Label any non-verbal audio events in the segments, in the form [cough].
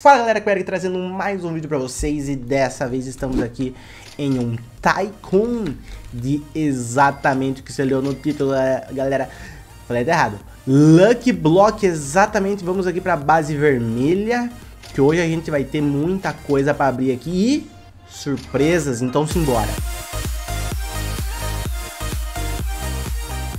Fala galera, que trazendo mais um vídeo pra vocês e dessa vez estamos aqui em um Tycoon de exatamente o que você leu no título, é, galera, falei errado, Lucky Block, exatamente, vamos aqui pra base vermelha, que hoje a gente vai ter muita coisa pra abrir aqui e surpresas, então simbora!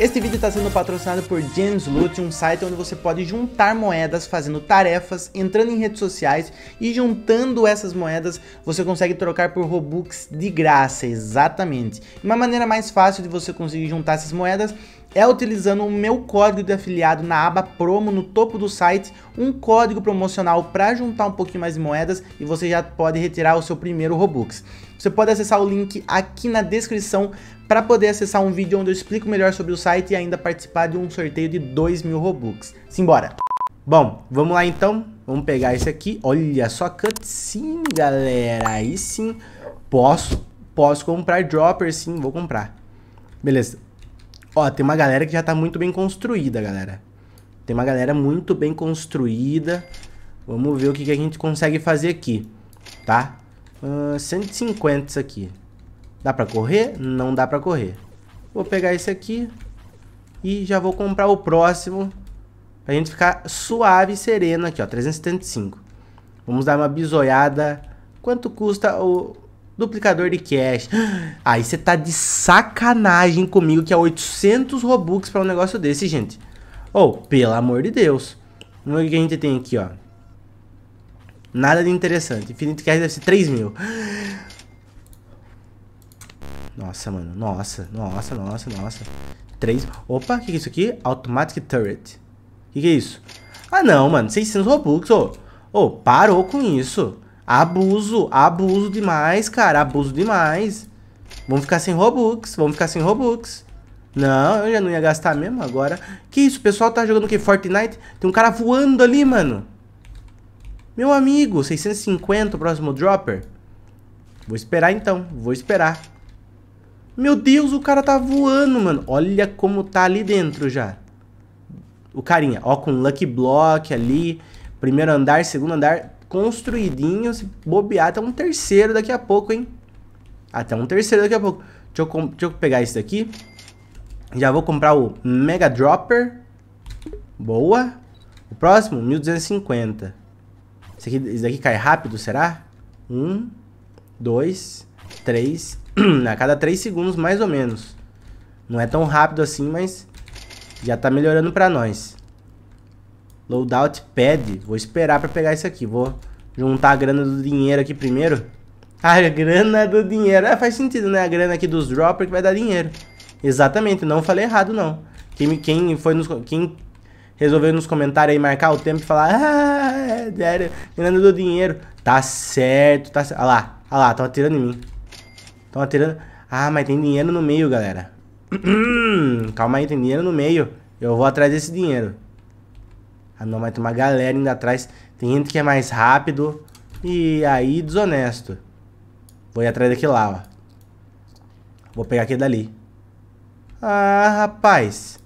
Este vídeo está sendo patrocinado por James Loot, um site onde você pode juntar moedas fazendo tarefas, entrando em redes sociais e juntando essas moedas você consegue trocar por Robux de graça, exatamente. Uma maneira mais fácil de você conseguir juntar essas moedas é utilizando o meu código de afiliado na aba promo no topo do site, um código promocional para juntar um pouquinho mais de moedas e você já pode retirar o seu primeiro Robux. Você pode acessar o link aqui na descrição para poder acessar um vídeo onde eu explico melhor sobre o site e ainda participar de um sorteio de 2 mil Robux. Simbora! Bom, vamos lá então, vamos pegar esse aqui, olha só cutscene galera, aí sim, posso, posso comprar dropper sim, vou comprar. Beleza, Ó, tem uma galera que já tá muito bem construída, galera. Tem uma galera muito bem construída. Vamos ver o que, que a gente consegue fazer aqui, tá? Uh, 150 isso aqui. Dá pra correr? Não dá pra correr. Vou pegar esse aqui e já vou comprar o próximo pra gente ficar suave e sereno aqui, ó. 375. Vamos dar uma bisoiada. Quanto custa o, Duplicador de cash. [gasps] Aí você tá de sacanagem comigo que é 800 Robux pra um negócio desse, gente. Ou, oh, pelo amor de Deus. Vamos ver o que a gente tem aqui, ó. Nada de interessante. Infinito Cash deve ser 3 mil. [gasps] Nossa, mano. Nossa, nossa, nossa, nossa. 3... Opa, o que, que é isso aqui? Automatic Turret. O que, que é isso? Ah, não, mano. 600 Robux, ô. Oh. Ô, oh, parou com isso. Abuso, abuso demais, cara, abuso demais. Vamos ficar sem Robux, vamos ficar sem Robux. Não, eu já não ia gastar mesmo agora. Que isso, o pessoal tá jogando o que? Fortnite? Tem um cara voando ali, mano. Meu amigo, 650 o próximo dropper. Vou esperar então, vou esperar. Meu Deus, o cara tá voando, mano. Olha como tá ali dentro já. O carinha, ó, com Lucky Block ali. Primeiro andar, segundo andar construidinho. Se bobear, até um terceiro daqui a pouco, hein? Até um terceiro daqui a pouco. Deixa eu, deixa eu pegar isso daqui. Já vou comprar o Mega Dropper. Boa. O próximo, 1250. Esse, aqui, esse daqui cai rápido, será? Um, dois, três. [clears throat] A cada três segundos, mais ou menos. Não é tão rápido assim, mas já tá melhorando pra nós. Loadout pad. Vou esperar pra pegar isso aqui. Vou juntar a grana do dinheiro aqui primeiro. A [laughs] grana do dinheiro. É, faz sentido, né? A grana aqui dos droppers que vai dar dinheiro. Exatamente, não falei errado, não. Quem, quem foi nos... Quem resolveu nos comentários aí marcar o tempo e falar... Ah, sério, grana do dinheiro. Tá certo, tá certo. Olha lá, olha lá, estão atirando em mim. Estão atirando... Ah, mas tem dinheiro no meio, galera. [clears throat] Calma aí, tem dinheiro no meio. Eu vou atrás desse dinheiro a ah, não, mas tem uma galera ainda atrás. Tem gente que é mais rápido. E aí, desonesto. Vou ir atrás daquele lá, ó. Vou pegar aquele dali. Ah, rapaz.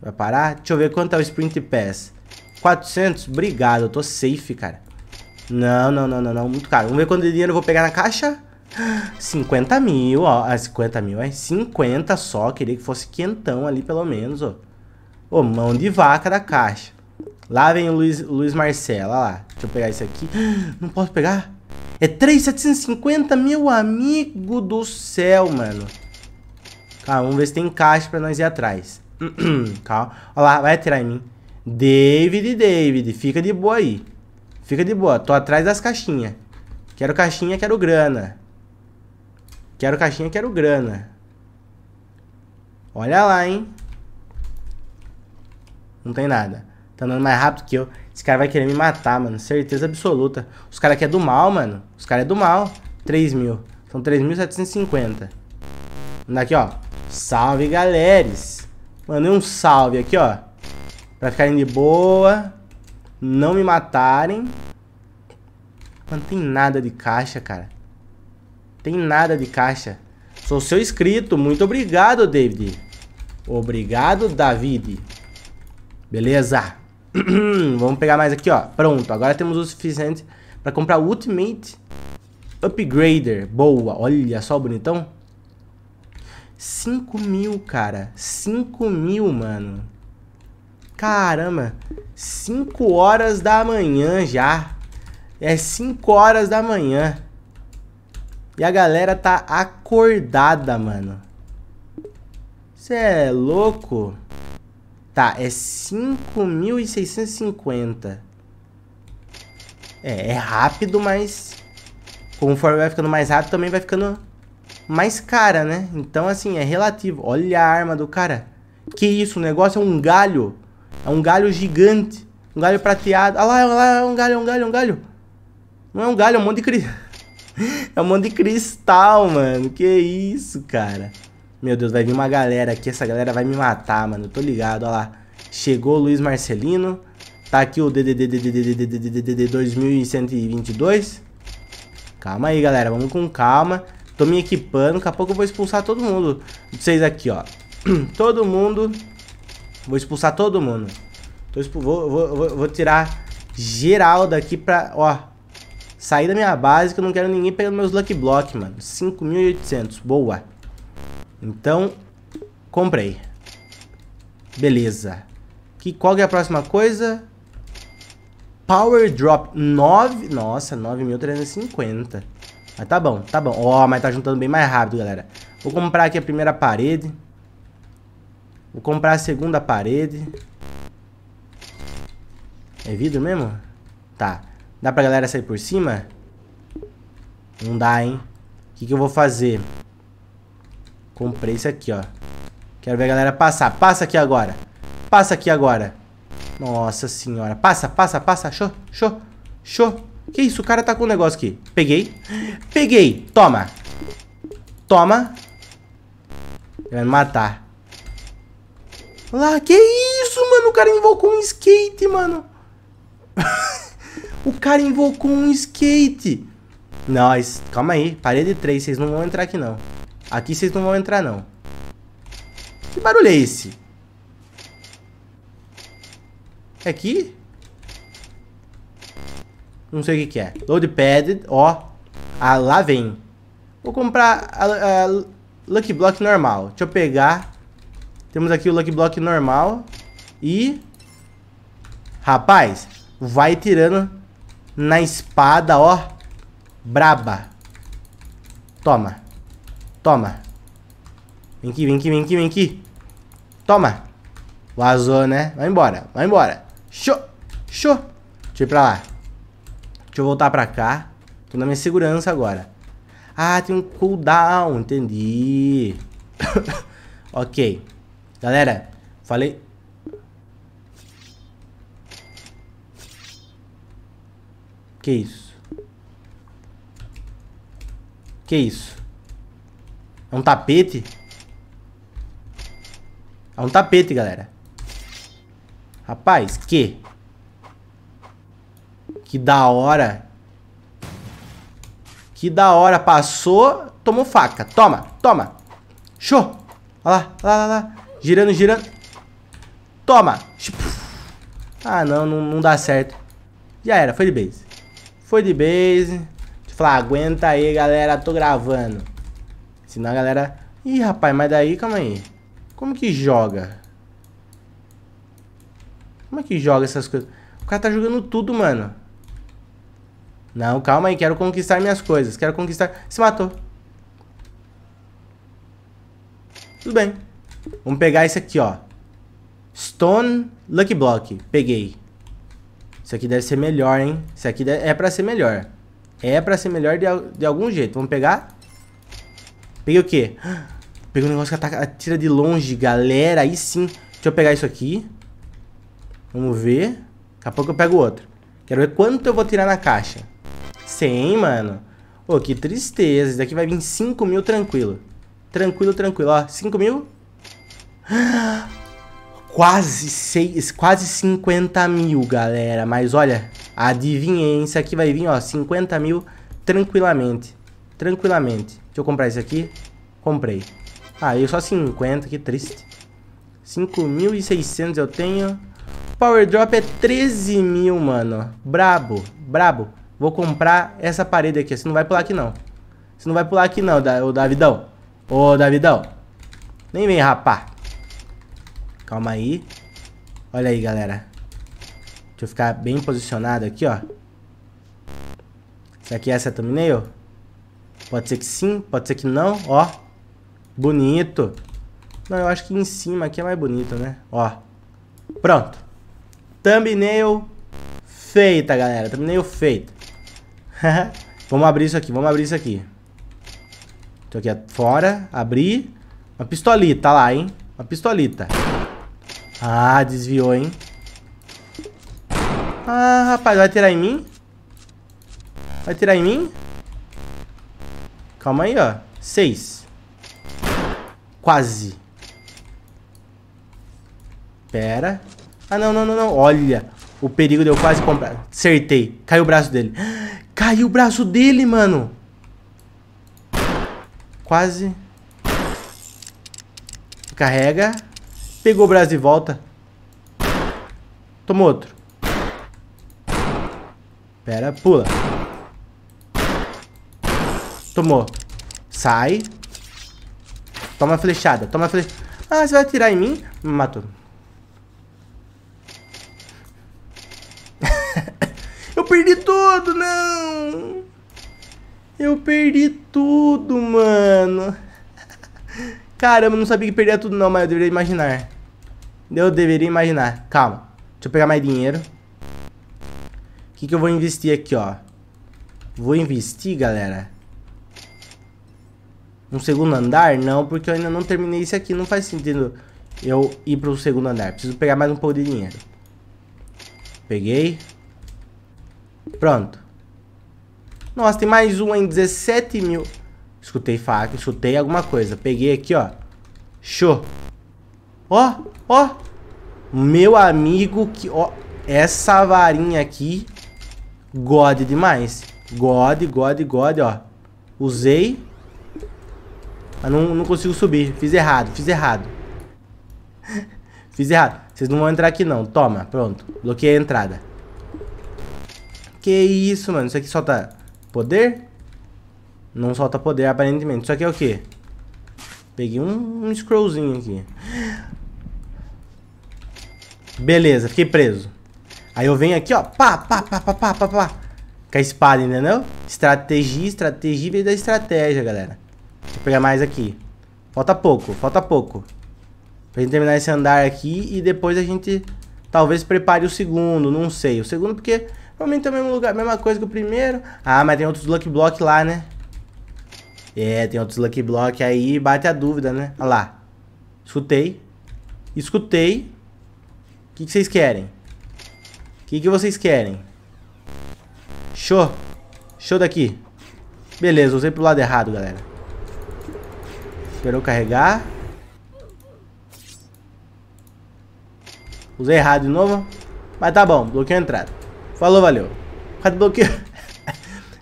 Vai parar? Deixa eu ver quanto é o sprint pass. 400? Obrigado, eu tô safe, cara. Não, não, não, não, não. Muito caro. Vamos ver quanto de dinheiro eu vou pegar na caixa. 50 mil, ó. 50 ah, mil, é? 50 só. Queria que fosse quentão ali, pelo menos, ó. Ô, mão de vaca da caixa. Lá vem o Luiz, Luiz Marcelo, olha lá. Deixa eu pegar isso aqui. [gasps] Não posso pegar? É 3,750, meu amigo do céu, mano. Calma, vamos ver se tem caixa pra nós ir atrás. [clears throat] Calma. Olha lá, vai atirar em mim. David, David, fica de boa aí. Fica de boa, tô atrás das caixinhas. Quero caixinha, quero grana. Quero caixinha, quero grana. Olha lá, hein. Não tem nada. Tá andando mais rápido que eu. Esse cara vai querer me matar, mano. Certeza absoluta. Os caras aqui é do mal, mano. Os caras é do mal. 3 mil. São 3.750. Daqui, ó. Salve, galeres. Mandei um salve aqui, ó. Pra ficarem de boa. Não me matarem. Mano, tem nada de caixa, cara. Tem nada de caixa. Sou seu inscrito. Muito obrigado, David. Obrigado, David. Beleza? [clears throat] Vamos pegar mais aqui, ó. Pronto, agora temos o suficiente para comprar o Ultimate Upgrader. Boa, olha só, bonitão. 5 mil, cara. 5 mil, mano. Caramba. 5 horas da manhã já. É 5 horas da manhã. E a galera tá acordada, mano. Você é louco? Tá, é 5.650. É, é rápido, mas... Conforme vai ficando mais rápido, também vai ficando mais cara, né? Então, assim, é relativo. Olha a arma do cara. Que isso, o negócio é um galho. É um galho gigante. Um galho prateado. Ah lá, olha lá, é um galho, é um galho, é um galho. Não é um galho, é um monte de cristal. [laughs] é um monte de cristal, mano. Que isso, cara. Meu Deus, vai vir uma galera aqui, essa galera vai me matar, mano. Tô ligado, ó lá. Chegou o Luiz Marcelino. Tá aqui o DDDDDDDDDDD 2122. Calma aí, galera. Vamos com calma. Tô me equipando. Daqui a pouco eu vou expulsar todo mundo. Vocês aqui, ó. [clears throat] Todo mundo. Vou expulsar todo mundo. Vou, vou, vou, vou tirar geral daqui pra... Ó, Saí da minha base que eu não quero ninguém pegando meus Lucky Block, mano. 5.800, boa. Então, comprei. Beleza. Que, qual que é a próxima coisa? Power Drop 9... Nossa, 9.350. Mas tá bom, tá bom. Ó, oh, mas tá juntando bem mais rápido, galera. Vou comprar aqui a primeira parede. Vou comprar a segunda parede. É vidro mesmo? Tá. Dá pra galera sair por cima? Não dá, hein? O que, que eu vou fazer? Comprei isso aqui, ó. Quero ver a galera passar. Passa aqui agora. Passa aqui agora. Nossa senhora. Passa, passa, passa. Show, show, show. Que isso? O cara tá com um negócio aqui. Peguei. Peguei. Toma. Toma. Ele vai me matar. Lá, que isso, mano? O cara invocou um skate, mano. [laughs] o cara invocou um skate. Nós, calma aí. Parede 3, vocês não vão entrar aqui, não. Aqui vocês não vão entrar, não. Que barulho é esse? É aqui? Não sei o que, que é. Loadpad, ó. Ah, lá vem. Vou comprar a, a, Lucky Block normal. Deixa eu pegar. Temos aqui o Lucky Block normal. E... Rapaz, vai tirando na espada, ó. Braba. Toma. Toma. Vem aqui, vem aqui, vem aqui, vem aqui. Toma. Vazou, né? Vai embora, vai embora. Show, show. Deixa eu ir pra lá. Deixa eu voltar pra cá. Tô na minha segurança agora. Ah, tem um cooldown, entendi. [laughs] ok. Galera, falei... Que isso? Que isso? É um tapete? É um tapete, galera. Rapaz, que... Que da hora. Que da hora. Passou, tomou faca. Toma, toma. Show. Olha lá, olha lá, olha lá. Girando, girando. Toma. Ah, não, não, não dá certo. Já era, foi de base. Foi de base. Fala, aguenta aí, galera, tô gravando. Senão a galera... Ih, rapaz, mas daí, calma aí. Como que joga? Como é que joga essas coisas? O cara tá jogando tudo, mano. Não, calma aí, quero conquistar minhas coisas. Quero conquistar... Se matou. Tudo bem. Vamos pegar esse aqui, ó. Stone Lucky Block. Peguei. Isso aqui deve ser melhor, hein? Isso aqui é pra ser melhor. É pra ser melhor de, de algum jeito. Vamos pegar... Peguei o quê? Peguei um negócio que ataca, atira de longe, galera. Aí sim. Deixa eu pegar isso aqui. Vamos ver. Daqui a pouco eu pego outro. Quero ver quanto eu vou tirar na caixa. 100, mano. Ô, oh, que tristeza. Isso daqui vai vir 5 mil tranquilo. Tranquilo, tranquilo. Ó, 5 mil. [gasps] Quase, seis, quase 50 mil, galera. Mas olha, adivinha, hein? Isso aqui vai vir, ó, 50 mil tranquilamente. Tranquilamente. Deixa eu comprar esse aqui. Comprei. Ah, eu só 50, que triste. 5.600 eu tenho. Power Drop é 13 mil, mano. Brabo, brabo. Vou comprar essa parede aqui. Você não vai pular aqui, não. Você não vai pular aqui, não, O ô Davidão. Ô, Davidão. Nem vem, rapá. Calma aí. Olha aí, galera. Deixa eu ficar bem posicionado aqui, ó. Isso aqui é essa thumbnail? Pode ser que sim, pode ser que não. Ó, bonito. Não, eu acho que em cima aqui é mais bonito, né? Ó, pronto. Thumbnail feita, galera. Thumbnail feita. [laughs] vamos abrir isso aqui, vamos abrir isso aqui. Tô aqui fora, abrir. Uma pistolita tá lá, hein? Uma pistolita. Ah, desviou, hein? Ah, rapaz, vai tirar em mim? Vai tirar em mim? Calma aí, ó. Seis. Quase. Pera. Ah, não, não, não, não. Olha. O perigo deu quase comprar. Acertei. Caiu o braço dele. [gasps] Caiu o braço dele, mano. Quase. Carrega. Pegou o braço de volta. Toma outro. Pera, pula. Tomou. Sai. Toma a flechada. Toma a flechada. Ah, você vai atirar em mim? Me matou. [laughs] Eu perdi tudo, não! Eu perdi tudo, mano. [laughs] Caramba, não sabia que perdia tudo não, mas eu deveria imaginar. Eu deveria imaginar. Calma. Deixa eu pegar mais dinheiro. O que, que eu vou investir aqui, ó? Vou investir, galera um segundo andar? Não, porque eu ainda não terminei isso aqui. Não faz sentido eu ir para o segundo andar. Preciso pegar mais um pouco de dinheiro. Peguei. Pronto. Nossa, tem mais um em 17 mil. Escutei faca, escutei alguma coisa. Peguei aqui, ó. Show. Ó, ó. Meu amigo que... Ó, essa varinha aqui... God demais. God, God, God, ó. Usei. Mas não, não consigo subir. Fiz errado, fiz errado. [laughs] fiz errado. Vocês não vão entrar aqui não. Toma, pronto. Bloqueei a entrada. Que isso, mano. Isso aqui solta poder? Não solta poder, aparentemente. Isso aqui é o quê? Peguei um, um scrollzinho aqui. Beleza, fiquei preso. Aí eu venho aqui, ó. Pá, pá, pá, pá, pá, pá, pá. Com a espada, entendeu? Estratégia, estratégia e da estratégia, galera pegar mais aqui. Falta pouco, falta pouco. Pra gente terminar esse andar aqui e depois a gente talvez prepare o segundo, não sei. O segundo porque provavelmente tá é o mesmo lugar, mesma coisa que o primeiro. Ah, mas tem outros Lucky Block lá, né? É, tem outros Lucky Block aí, bate a dúvida, né? Olha lá. Escutei. Escutei. O que, que vocês querem? O que, que vocês querem? Show. Show daqui. Beleza, usei pro lado errado, galera. Esperou carregar. Usei errado de novo. Mas tá bom, bloqueou a entrada. Falou, valeu. Quase bloqueou. [laughs]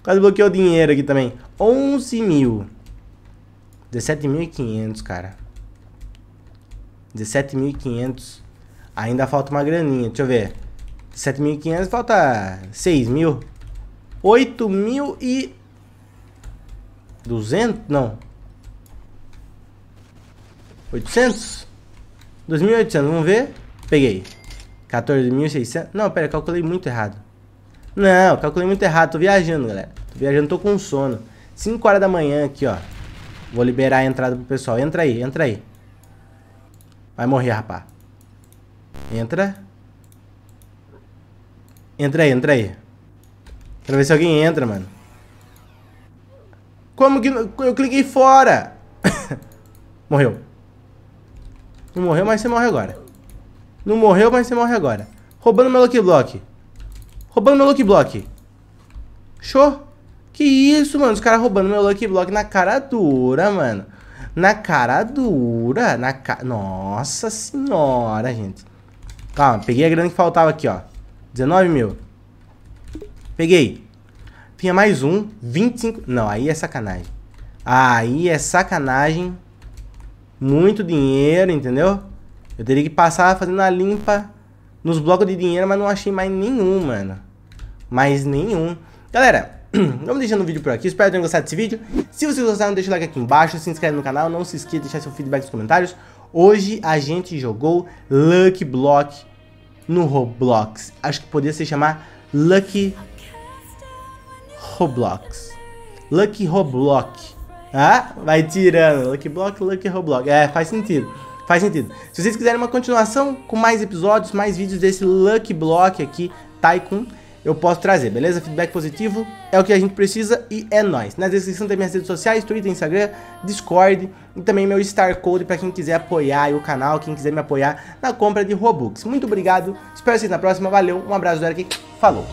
Quase bloqueou o dinheiro aqui também. 11 mil. 17.500, cara. 17.500. Ainda falta uma graninha. Deixa eu ver. 17.500, falta 6 mil. 8 mil e... 200? Não. 800? 2.800, vamos ver. Peguei. 14.600. Não, pera, calculei muito errado. Não, calculei muito errado. Tô viajando, galera. Tô viajando, tô com sono. 5 horas da manhã aqui, ó. Vou liberar a entrada pro pessoal. Entra aí, entra aí. Vai morrer, rapá. Entra. Entra aí, entra aí. Quero ver se alguém entra, mano. Como que... Eu cliquei fora! [coughs] Morreu. Não morreu, mas você morre agora. Não morreu, mas você morre agora. Roubando meu Lucky Block. Roubando meu Lucky Block. Show. Que isso, mano. Os caras roubando meu Lucky Block na cara dura, mano. Na cara dura. Na ca... Nossa senhora, gente. Calma, peguei a grana que faltava aqui, ó. 19 mil. Peguei. Tinha mais um. 25. Não, aí é sacanagem. Aí é sacanagem muito dinheiro, entendeu? Eu teria que passar fazendo a limpa nos blocos de dinheiro, mas não achei mais nenhum, mano. Mais nenhum. Galera, [clears throat] vamos deixando o vídeo por aqui. Espero que tenham gostado desse vídeo. Se vocês gostaram, deixa o like aqui embaixo. Se inscreve no canal. Não se esqueça de deixar seu feedback nos comentários. Hoje a gente jogou Lucky Block no Roblox. Acho que poderia se chamar Lucky Roblox. Lucky Roblox. Ah, vai tirando. Lucky Block, Lucky Roblox. É, faz sentido. Faz sentido. Se vocês quiserem uma continuação com mais episódios, mais vídeos desse Lucky Block aqui, Tycoon, eu posso trazer, beleza? Feedback positivo é o que a gente precisa e é nóis. Na descrição tem minhas redes sociais, Twitter, Instagram, Discord e também meu Star Code para quem quiser apoiar o canal, quem quiser me apoiar na compra de Robux. Muito obrigado, espero vocês na próxima, valeu, um abraço do Eric, falou!